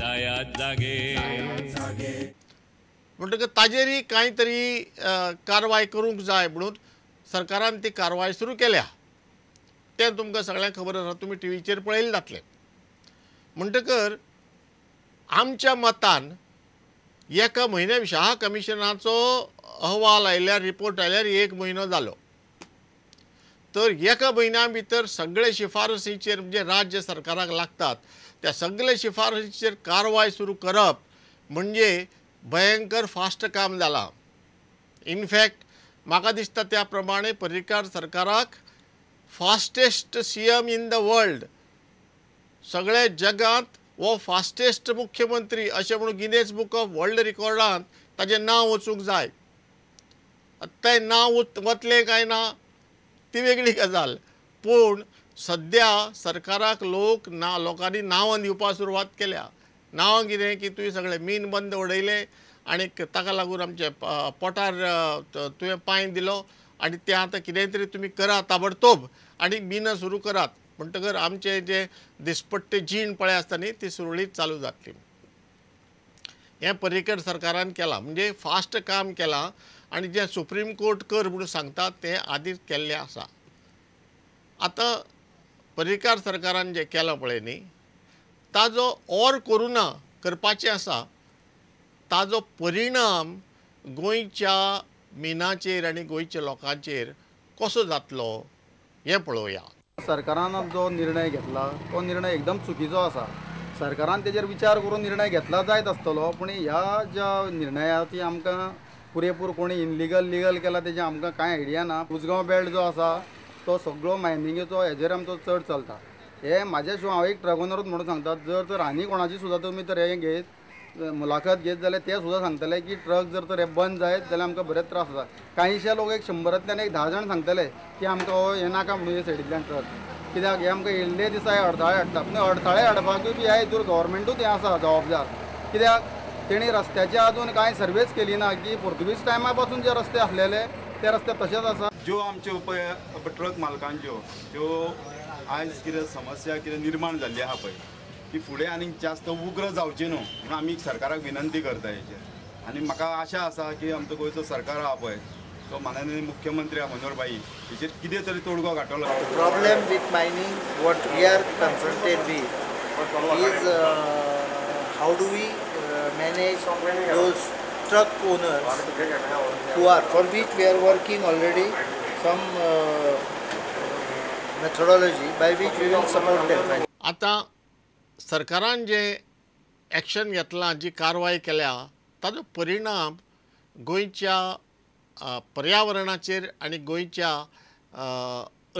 दयात जागे म्हणटकच ताजेरी कांय तरी कारवाय करूंक जाय म्हणून सरकारान ती कारवाय सुरू केल्या तें तुमकां सगळ्यांक खबर आसा तुमी टी व्हीचे पळयलें जातलें म्हणटकर आमच्या मतान एका म्हयन्या विशय कमिशनाचो अहवाल आयल्यार रिपोर्ट आयल्यार एक म्हयनो जालो तर एका म्हयन्या भितर सगळे शिफारसीचेर जे राज्य सरकाराक लागतात त्या सगळे शिफारसीचेर कारवाय सुरू करप म्हणजे भयंकर फास्ट काम जालां इनफॅक्ट म्हाका दिसता त्या प्रमाणे पर्रीकार सरकाराक fastest CM in the world वर्ल्ड सगळे जगात हो फास्टेस्ट मुख्यमंत्री असे म्हणून गिनेज बूक ऑफ वर्ल्ड रेकॉर्डात ताजें नाव वचूंक जाय तें नाव वतलें काय ना ती वेगळी गजाल पूण सद्या सरकाराक लोक ना लोकांनी नांवां दिवपाक सुरवात केल्या नांवां कितें की तुवें सगळें मीन बंद उडयलें आनीक ताका लागून आमचे पोटार तुवें पांय दिलो आनी तें आतां कितें तरी तुमी करा ताबडतोब आनी मिनां सुरू करात म्हणटकर आमचे जे दिसपट्टे जीण पळय आसता न्ही ती सुरळीत चालू जातली हें परिकर सरकारान केलां म्हणजे फास्ट काम केलां आणि जे सुप्रीम कोर्ट कर म्हणून सांगतात ते आधीच केल्ले आसा आता पर्रीकार सरकारान जे केलं पळय न्ही ताजो ओर करुना करपाचे आसा ताजो परिणाम गोंयच्या मिनाचेर आणि गोंयच्या लोकांचेर कसो जातलो हे पळोवया सरकारान जो निर्णय घेतला तो निर्णय एकदम चुकीचो आसा सरकारान तेजेर विचार करून निर्णय घेतला जायत आसतलो पूण ह्या ज्या निर्णयाची आमकां पुरेपूर कोणी इनलिगल लिगल केला त्याची आमकां कांय आयडिया ना उजगांव बेल्ट जो आसा तो सगळो मायनिंगेचो हेजेर आमचो चड चलता हे माझ्या शिवाय हांव एक ट्रक ओनरूच म्हणून सांगता जर तर आनी कोणाची सुद्दां तुमी तर हे घेत मुलाखत घेत जाल्यार ते सुद्दां सांगतले की ट्रक जर तर हे बंद जायत जाल्यार आमकां बरेच त्रास जाता कांयशे लोक एक शंबरांतल्यान एक धा जाण सांगतले की आमकां हो हें नाका म्हणून हे सायडींतल्यान ट्रक कित्याक हे आमकां इल्ले दिसा हे अडथळे हाडटा पूण अडथळे हाडपाकूय बी हे हितूर गव्हर्मेंटूच हें आसा जबाबदार कित्याक तेणी रस्त्याचे अजून कांय सर्वेच केली ना की पोर्तुगीज टायमा पासून जे रस्ते आसलेले ते रस्ते तसेच आसा ज्यो आमच्यो पळय ट्रक मालकांच्यो त्यो आयज कितें समस्या कितें निर्माण झाली आहा पळय की फुडें आणि जास्त उग्र जावची न्हू म्हणून आमी सरकाराक विनंती करता हेचेर आणि म्हाका आशा असा की आमचं गोयचं सरकार आहा पळय तो माननीय मुख्यमंत्री मनोहरबाई हेचेर कितें तरी तोडगो काडटलो problem with mining what we are consulted we is how do we manage those truck owners who are, for which we are working already some uh, methodology by which we will support them. आता सरकारान जे action घेतला जी कारवाई केल्या ताजो परिणाम गोयच्या पर्यावरणाचेर आणि गोयच्या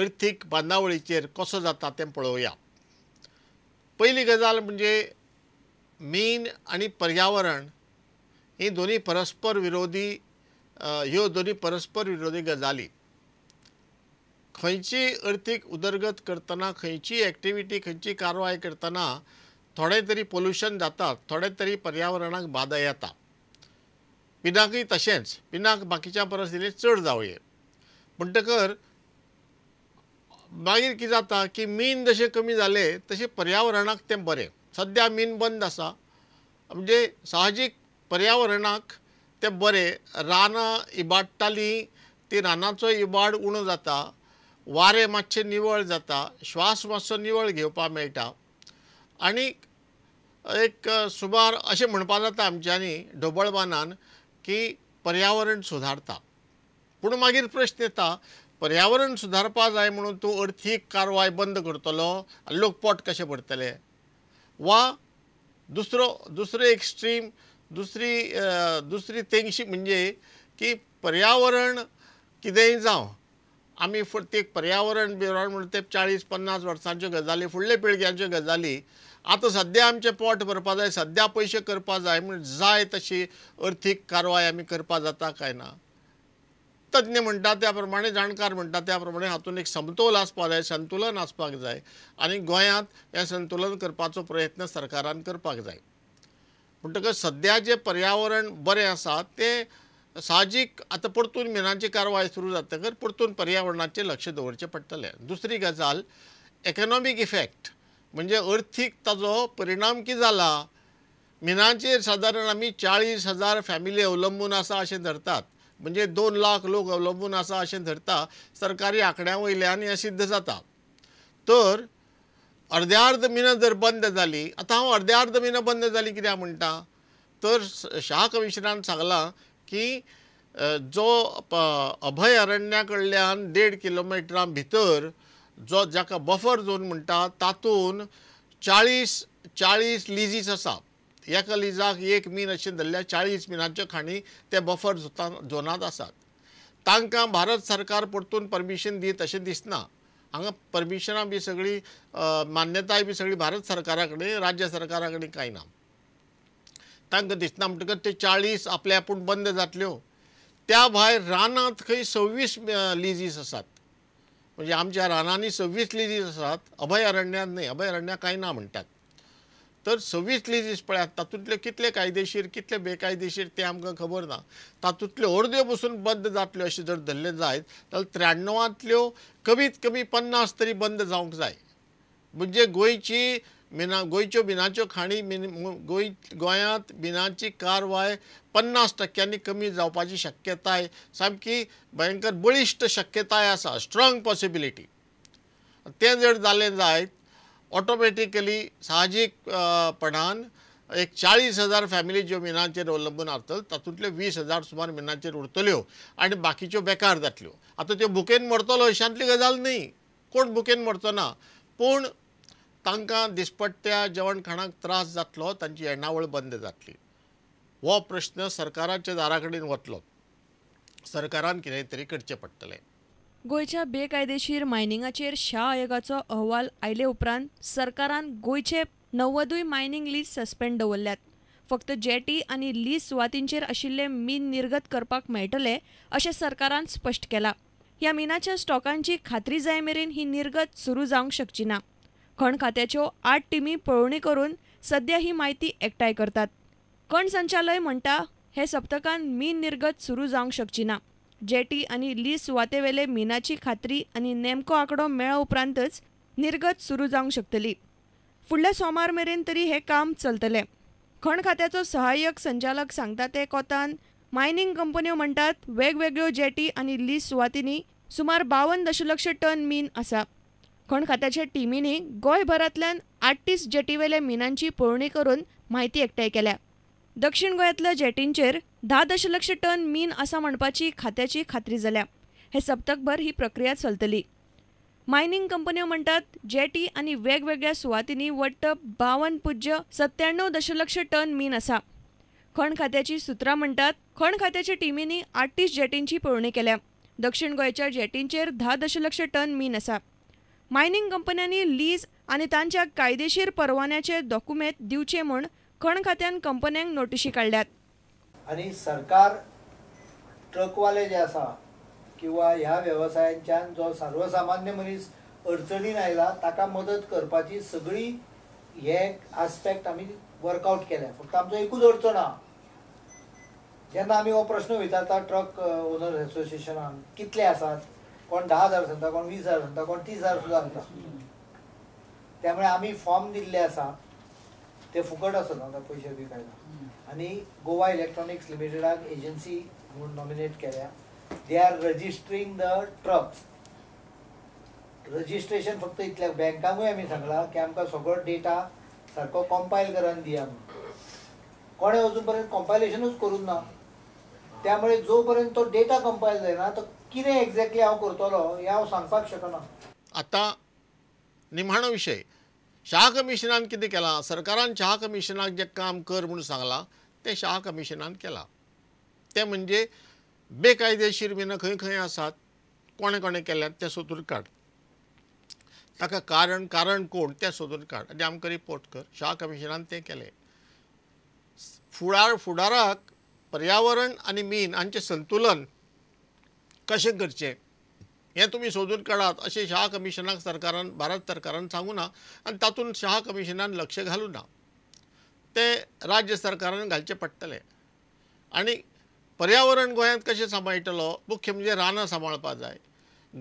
अर्थीक बांदावळीचेर कसो जाता तें पळोवया पहिली गजाल म्हणजे मीन आणि पर्यावरण ही दोन्ही परस्पर विरोधी ह्यो हो दोन्ही परस्पर विरोधी गजाली खंयची अर्थीक उदरगत करतना खंयची ॲक्टिविटी खंयची कारवाय करतना थोडे तरी पोल्युशन जातात थोडे तरी पर्यावरणाक बाधा येता पिनाकय तशेंच पिनाक बाकीच्या परस इल्लें चड जावंये म्हणटकर मागीर कितें जाता की मीन जशें कमी जालें तशें पर्यावरणाक तें बरें सद्या मीन बंद आसा म्हणजे साहजीक पर्यावरणाक ते बरें रानां इबाडटालीं ती रानांचो इबाड उणो जाता वारें मातशें निवळ जाता श्वास मातसो निवळ घेवपाक मेळटा आनी एक सुमार अशें म्हणपाक जाता आमच्यांनी ढोबळबानान की पर्यावरण सुदारता पूण मागीर प्रश्न येता पर्यावरण सुधारपा जाय म्हणून तूं अर्थीक कारवाय बंद करतलो लोक पोट कशें भरतले वा दुसरो दुसरं एक्स्ट्रीम दुसरी दुसरी तेंगशी म्हणजे की पर्यावरण कितेंय जावं आमी फुड पर्यावरण बिवरण म्हणून ते चाळीस पन्नास वर्सांच्यो गजाली फुडले पिळग्यांच्यो गजाली आतां सद्या आमचें पोट भरपा जाय सद्या पयशे करपा जाय म्हण जाय तशी अर्थीक कारवाय आमी करपा जाता काय ना तज्ञ म्हणतात त्याप्रमाणे जाणकार म्हणतात त्याप्रमाणे हातून एक समतोल आसपाक जाय संतुलन आसपाक जाय आनी गोंयांत हें संतुलन करपाचो प्रयत्न सरकारान करपाक जाय म्हणटकच सद्या जें पर्यावरण बरें आसा तें साहजीक आतां परतून मिनांची कारवाय सुरू जातकच परतून पर्यावरणाचेर लक्ष दवरचें पडटलें दुसरी गजाल एकनॉमीक इफेक्ट म्हणजे अर्थीक ताजो परिणाम कितें जाला मिनांचेर सादारण आमी चाळीस हजार फॅमिली अवलंबून आसा अशें धरतात म्हणजे दोन लाख लोक अवलंबून असा असे धरता सरकारी आंकड्यां वयल्यान हें सिद्ध जाता तर अर्ध मिनं जर बंद जाली आतां हांव अर्ध मिनं बंद झाली कित्याक म्हणटा तर शाह कमिशनान सांगलां की जो अभयारण्या कडल्यान देड किलोमिटरां भितर जो जाका बफर झोन म्हणटा तातूंत चाळीस चाळीस लिजीस आसा एका लिजाक एक मीन अशें धरल्या चाळीस मिनांच्यो खाणी ते बफर झोनांत आसात तांकां भारत सरकार परतून परमिशन दीत अशें दिसना हांगा परमिशनां बी सगळी मान्यताय बी सगळी भारत सरकारा कडेन राज्य सरकारा कडेन कांय ना तांकां दिसना म्हणटकच ते चाळीस आपल्या आपूण बंद जातल्यो त्या भायर रानांत खंय सव्वीस लिजीस आसात म्हणजे आमच्या रानांनी सव्वीस लिजीस आसात अभयारण्यांत न्हय अभयारण्यांत कांय ना म्हणटात तर सव्वीस लिजीस पळयात तातूंतले कितले कायदेशीर कितले बेकायदेशीर ते आमकां खबर ना तातूंतल्यो अर्द्यो पसून बंद जातल्यो अशें जर धरलें जायत जाल्यार त्र्याण्णवांतल्यो कमीत कमी पन्नास तरी बंद जावंक जाय म्हणजे गोंयची मिना गोंयच्यो बिनाच्यो खाणी मिन गोंय गोंयांत बिनाची कारवाय पन्नास टक्क्यांनी कमी जावपाची शक्यताय सामकी भयंकर बळिश्ट शक्यताय आसा स्ट्रॉंग पॉसिबिलिटी तें जर जालें जायत ऑटोमॅटिकली साहजिकपणान एक चाळीस हजार फॅमिली ज्यो मिनांचेर अवलंबून आसतल्यो तातूंतल्यो वीस हजार सुमार मिनांचेर उरतल्यो आणि बाकीच्यो बेकार जातल्यो आतां त्यो बुकेन मरतलो अशांतली गजाल न्ही कोण बुकेन मरचो ना पूण तांकां दिसपट्ट्या जेवण खाणाक त्रास जातलो तांची येणावळ बंद जातली हो प्रश्न सरकाराच्या दारा कडेन वतलो सरकारान कितें तरी करचें पडटलें गोयच्या बेकायदेशीर मायनिंगाचेर शा आयोगाचो अहवाल आयले उपरांत सरकारान गोयचे णव्वदूय मायनिंग लीज सस्पेंड दवरल्यात फक्त जेटी आनी लीज सुवातींचेर आशिल्ले मीन निर्गत करपाक मेळटले अशें सरकारान स्पश्ट केला ह्या मिनाच्या स्टॉकांची खात्री जाय मेरेन ही निर्गत सुरू जावंक शकची ना खण खात्याच्यो आठ टिमी पळोवणी करून सध्या ही म्हायती एकठांय करतात खण संचालय म्हणटा हे सप्तकान मीन निर्गत सुरू जावंक शकची ना जेटी आणि लीस वातेवेले मिनाची खात्री आणि नेमको आकडो मेळा उपरांतच निर्गत सुरू जावंक शकतली फुडल्या सोमार मेरेन तरी हे काम चलतले खण खात्याचो सहाय्यक संचालक सांगता ते कोतान मायनिंग कंपन्यो म्हणतात वेगवेगळ्यो जेटी आणि लीस सुवातींनी सुमार बावन दशलक्ष टन मीन आसा खण खात्याचे टिमींनी गोंयभरांतल्यान आठतीस जेटीवेले मिनांची पळोवणी करून म्हायती एकठांय केल्या दक्षिण गोंयांतल्या जेटींचेर धा दशलक्ष टन मीन आसा म्हणपाची खात्याची खात्री जाल्या हे सप्तकभर ही प्रक्रिया चलतली मायनिंग कंपन्यो म्हणतात जेटी आणि वेगवेगळ्या सुवातींनी वट्ट बावन पुज्य सत्त्याण्णव दशलक्ष टन मीन आसा खण खात्याची सुत्रां म्हणतात खण खात्याच्या टिमींनी आठतीस जेटींची पळवणी केल्या दक्षिण गोंयच्या जेटींचेर धा दशलक्ष टन मीन आसा मायनिंग कंपन्यांनी लीज आणि तांच्या कायदेशीर परवान्याचे डॉक्युमेंट दिवचे म्हूण खण खात्यान कंपन्यांक नोटिशी काडल्यात आणि सरकार ट्रकवाले जे असा किंवा ह्या व्यवसायांच्या जो सर्वसामान्य मनीस अडचणीन आयला ताका मदत करपाची सगळी हे आस्पेक्ट आम्ही वर्कआउट केल्या फक्त आमचो एकूच अडचण आहा जेन्ना आम्ही हो प्रश्न विचारता ट्रक ओनर असोसिएशनान कितले असतात कोण दहा हजार सांगता कोण वीस हजार सांगता कोण तीस हजार सुद्धा सांगता त्यामुळे आम्ही फॉर्म दिल्ले असा ते फुकट असत पैसे बी काय आणि गोवा इलेक्ट्रॉनिक्स लिमिटेडाक एजन्सी म्हणून नॉमिनेट केल्या they are registering the trucks registration फक्त इतल्या बँकांकूय आमी सांगला की आमकां सगळो डेटा सारको कॉम्पायल करून दिया म्हणून कोणें अजून पर्यंत कॉम्पायलेशनूच करूंक ना त्यामुळे जोपर्यंत तो डेटा कंपायल जायना तो कितें एक्झॅक्टली हांव करतलो हें हांव सांगपाक शकना आता निमाणो विषय शाह कमिशनान कितें केला सरकारान शाह कमिशनाक जें काम कर म्हणून सांगलां ते शाह कमिशनान केला ते म्हणजे बेकायदेशीर बिना खंय खंय आसात कोणे कोणे केल्यात ते सोदून काड ताका कारण कारण कोण तें सोदून काड आनी आमकां रिपोर्ट कर शाह कमिशनान तें केलें फुडार फुडाराक पर्यावरण आनी मीन हांचें संतुलन कशें करचें हें तुमी सोदून काडात अशें शाह कमिशनाक सरकारान भारत सरकारान सांगूं ना आनी तातूंत शाह कमिशनान लक्ष घालूं ना ते राज्य सरकारान घालचे पडटले आणि पर्यावरण गोंयांत कशें सांबाळटलो मुख्य म्हणजे रानां सांबाळपा जाय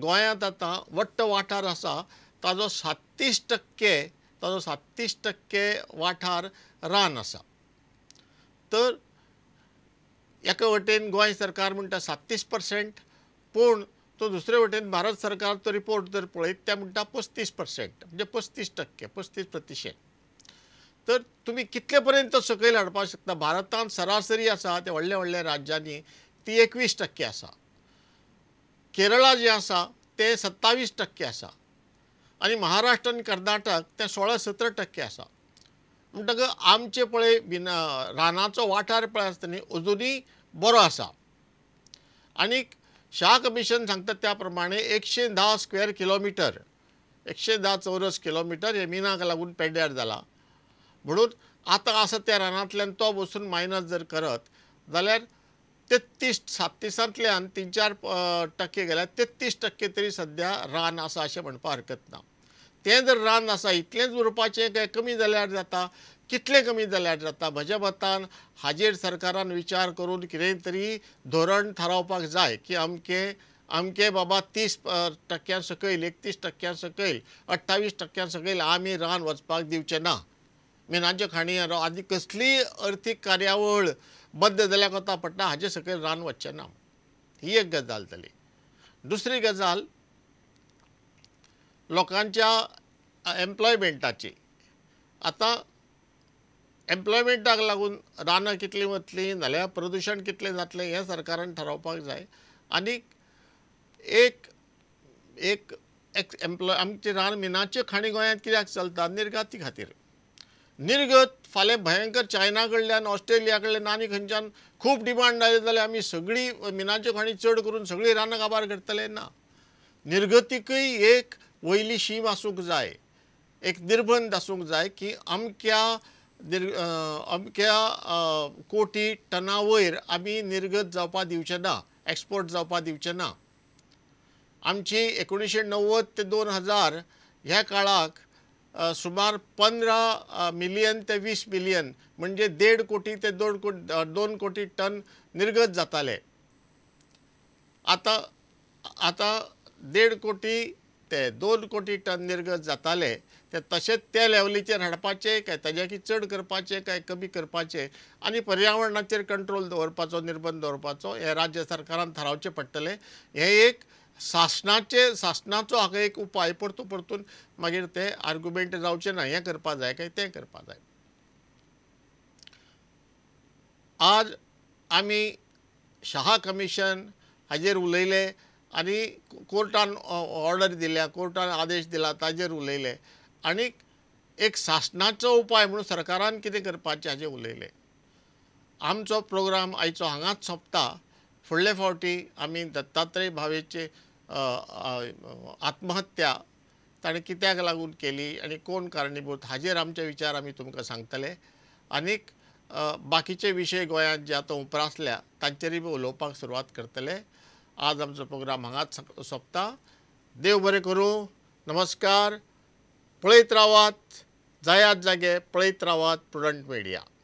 गोंयांत आतां वट्ट वाठार आसा ताजो सात्तीस टक्के ताजो सात्तीस टक्के वाठार रान आसा तर एक वटेन गोंय सरकार म्हणटा सात्तीस पर्सेंट पूण तो दुसरे वटेन भारत सरकारचो रिपोर्ट जर पळयत ते म्हणटा पस्तीस पर्सेंट म्हणजे पस्तीस टक्के पस्तीस प्रतिशत तर तुम्ही कितलेपर्यंत सकल सकयल हाडपाक शकता भारतांत सरासरी आसा त्या व्हडल्या व्हडल्या राज्यांनी ती एकवीस टक्के आसा केरळा जे आसा तें सत्तावीस टक्के आसा आणि महाराष्ट्र आणि कर्नाटक ते सोळा सतरा टक्के आसा म्हणटकच आमचे पळय बिन रानाचो वाठार पळय आसता न्ही अजुनूय बरो आसा आनीक कमिशन सांगतात त्या प्रमाणे एकशे दहा स्क्वेअर किलोमीटर एकशे दहा चौरस किलोमीटर हे मिनाक लागून पेड्ड्यार झाला म्हणून आता आसा त्या रानांतल्यान तो बसून मायनस जर करत जाल्यार तेत्तीस सातिसांतल्यान तीन चार टक्के गेल्यार तेत्तीस टक्के तरी सद्या रान आसा अशें म्हणपाक हरकत ना तें जर रान आसा इतलेंच उरपाचें काय कमी जाल्यार जाता कितलें कमी जाल्यार जाता म्हज्या मतान हाजेर सरकारान विचार करून कितें तरी धोरण थारावपाक जाय की अमकें अमके बाबा तीस टक्क्यां सकयल एकतीस टक्क्यां सकयल अठ्ठावीस टक्क्यां सकयल आमी रान वचपाक दिवचें ना मेनांचे खाणी आदी कसलीय अर्थीक कार्यावळ बद्द जाल्या कोता पडटा हाचे सकयल रान वचचें ना ही एक गजाल जाली दुसरी गजाल लोकांच्या एम्प्लॉयमेंटाची आतां एम्प्लॉयमेंटाक लागून रानां कितलीं वतलीं नाल्यार प्रदुशण कितलें जातलें हें सरकारान थारावपाक जाय आनीक एक एक एम्प्लॉय आमचे रान मिनाच्यो खाणी गोंयांत कित्याक चलता निर्गाती खातीर निर्गत फाल्यां भयंकर चायना कडल्यान ऑस्ट्रेलिया कडल्यान आनी खंयच्यान खूब डिमांड आयली जाल्यार आमी सगळीं मिनाच्यो खाणी चड करून सगळीं रानां काबार करतले ना निर्गतीकय एक वयली शीम आसूंक जाय एक निर्बंध आसूंक जाय की अमक्या निर् अमक्या कोटी टना वयर आमी निर्गत जावपाक दिवचे ना एक्सपोर्ट जावपाक दिवचे ना आमची एकोणीशे णव्वद ते दोन हजार ह्या काळाक सुमार पंधरा मिलियन ते वीस मिलियन म्हणजे देड कोटी ते दोन कोटी दोन कोटी टन निर्गत जाताले आता आता देड कोटी ते दोन कोटी टन निर्गत जाताले ते तशेंच त्या लेवलीचेर हाडपाचें काय की चड करपाचें काय कमी करपाचें आनी पर्यावरणाचेर कंट्रोल दवरपाचो निर्बंध दवरपाचो हे राज्य सरकारान थारावचें पडटलें हे एक शासनाचे शासनाचो हाका एक उपाय परतो परतून मागीर ते आर्ग्युमेंट जावचे ना हें करपा जाय काय तें करपा जाय आज आमी शहा कमिशन हाजेर उलयले आनी कोर्टान ऑर्डर दिल्या कोर्टान आदेश दिला ताजेर उलयले आनीक एक शासनाचो उपाय म्हणून सरकारान कितें करपाचें हाजें उलयलें आमचो प्रोग्राम आयचो हांगाच सोंपता फुडले फावटी आमी दत्तात्रय भावेचे आत्महत्या ताणें कित्याक लागून केली आनी कोण कारणीभूत हाजेर आमचे विचार आमी तुमकां सांगतले आनीक बाकीचे विशय गोंयांत जे आतां उप्रासल्या तांचेरूय बी उलोवपाक सुरवात करतले आज आमचो प्रोग्राम हांगाच सोंपता देव बरें करूं नमस्कार पळयत रावात जायात जागे पळयत रावात प्रुडंट मिडिया